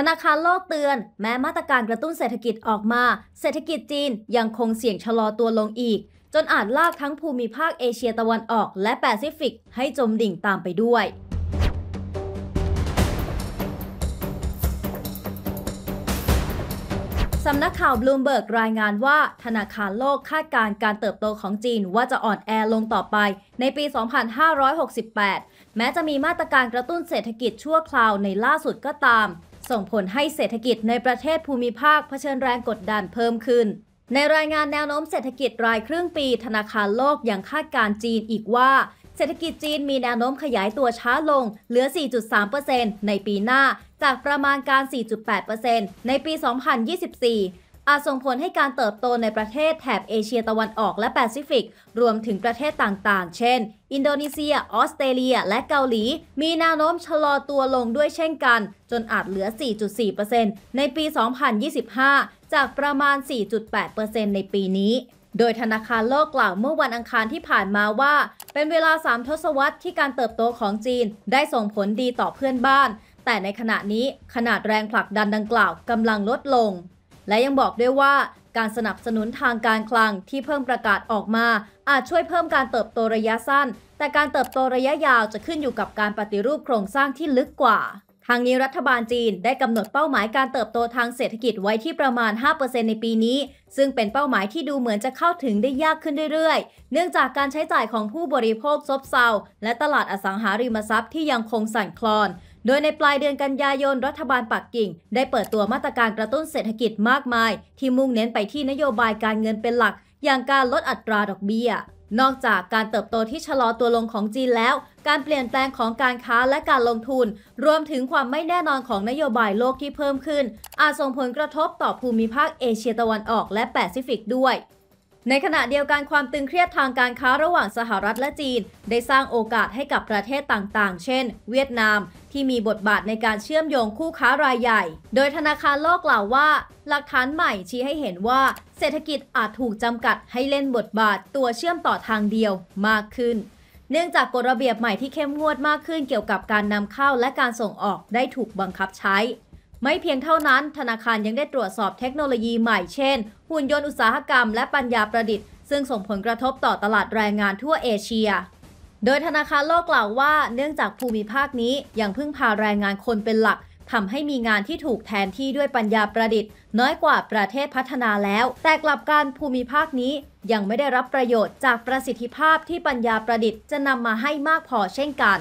ธนาคารโลกเตือน แม้มาตรการกระตุ้นเศรษฐกิจออกมา เศรษฐกิจจีนยังคงเสี่ยงชะลอตัวลงอีก จนอาจลากทั้งภูมิภาคเอเชียตะวันออกและแปซิฟิกให้จมดิ่งตามไปด้วย สำนักข่าวบลูมเบิร์กรายงานว่า ธนาคารโลกคาดการการเติบโตของจีนว่าจะอ่อนแอลงต่อไปในปี 2568 แม้จะมีมาตรการกระตุ้นเศรษฐกิจชั่วคราวในล่าสุดก็ตามส่งผลให้เศรษฐกิจในประเทศภูมิภาคเผชิญแรงกดดันเพิ่มขึ้น ในรายงานแนวโน้มเศรษฐกิจรายครึ่งปีธนาคารโลกยังคาดการจีนอีกว่า เศรษฐกิจจีนมีแนวโน้มขยายตัวช้าลงเหลือ 4.3%ในปีหน้าจากประมาณการ 4.8%ในปี 2024อาจส่งผลให้การเติบโตในประเทศแถบเอเชียตะวันออกและแปซิฟิกรวมถึงประเทศต่างๆ เช่น อินโดนีเซีย ออสเตรเลีย และเกาหลี มีแนวโน้มชะลอตัวลงด้วยเช่นกัน จนอาจเหลือ 4.4%ในปี 2025 จากประมาณ 4.8%ในปีนี้ โดยธนาคารโลกกล่าวเมื่อวันอังคารที่ผ่านมาว่า เป็นเวลา3ทศวรรษที่การเติบโตของจีนได้ส่งผลดีต่อเพื่อนบ้าน แต่ในขณะนี้ขนาดแรงผลักดันดังกล่าวกำลังลดลงและยังบอกด้วยว่าการสนับสนุนทางการคลังที่เพิ่มประกาศออกมา อาจช่วยเพิ่มการเติบโตระยะสั้น แต่การเติบโตระยะยาวจะขึ้นอยู่กับการปฏิรูปโครงสร้างที่ลึกกว่าทางนี้รัฐบาลจีน ได้กำหนดเป้าหมายการเติบโตทางเศรษฐกิจไว้ที่ประมาณ 5%ในปีนี้ซึ่งเป็นเป้าหมายที่ดูเหมือนจะเข้าถึงได้ยากขึ้นเรื่อยๆ เนื่องจากการใช้จ่ายของผู้บริโภคซบเซาและตลาดอสังหาริมทรัพย์ที่ยังคงสั่นคลอนโดยในปลายเดือนกันยายนรัฐบาลปักกิ่ง ได้เปิดตัวมาตรการกระตุ้นเศรษฐกิจมากมาย ที่มุ่งเน้นไปที่นโยบายการเงินเป็นหลัก อย่างการลดอัตราดอกเบี้ยนอกจากการเติบโตที่ชะลอตัวลงของจีนแล้ว การเปลี่ยนแปลงของการค้าและการลงทุน รวมถึงความไม่แน่นอนของนโยบายโลกที่เพิ่มขึ้น อาจส่งผลกระทบต่อภูมิภาคเอเชียตะวันออกและแปซิฟิกด้วยในขณะเดียวกันความตึงเครียดทางการค้าระหว่างสหรัฐและจีน ได้สร้างโอกาสให้กับประเทศต่างๆ เช่นเวียดนามที่มีบทบาทในการเชื่อมโยงคู่ค้ารายใหญ่ โดยธนาคารโลกกล่าวว่า หลักฐานใหม่ชี้ให้เห็นว่า เศรษฐกิจอาจถูกจำกัดให้เล่นบทบาทตัวเชื่อมต่อทางเดียวมากขึ้นเนื่องจากกฎระเบียบใหม่ที่เข้มงวดมากขึ้นเกี่ยวกับการนำเข้าและการส่งออกได้ถูกบังคับใช้ไม่เพียงเท่านั้นธนาคารยังได้ตรวจสอบเทคโนโลยีใหม่ เช่นหุ่นยนต์อุตสาหกรรมและปัญญาประดิษฐ์ซึ่งส่งผลกระทบต่อตลาดแรงงานทั่วเอเชีย โดยธนาคารโลกกล่าวว่าเนื่องจากภูมิภาคนี้ยังพึ่งพาแรงงานคนเป็นหลักทำให้มีงานที่ถูกแทนที่ด้วยปัญญาประดิษฐ์ น้อยกว่าประเทศพัฒนาแล้ว แต่กลับการภูมิภาคนี้ ยังไม่ได้รับประโยชน์จากประสิทธิภาพที่ปัญญาประดิษฐ์ จะนำมาให้มากพอเช่นกัน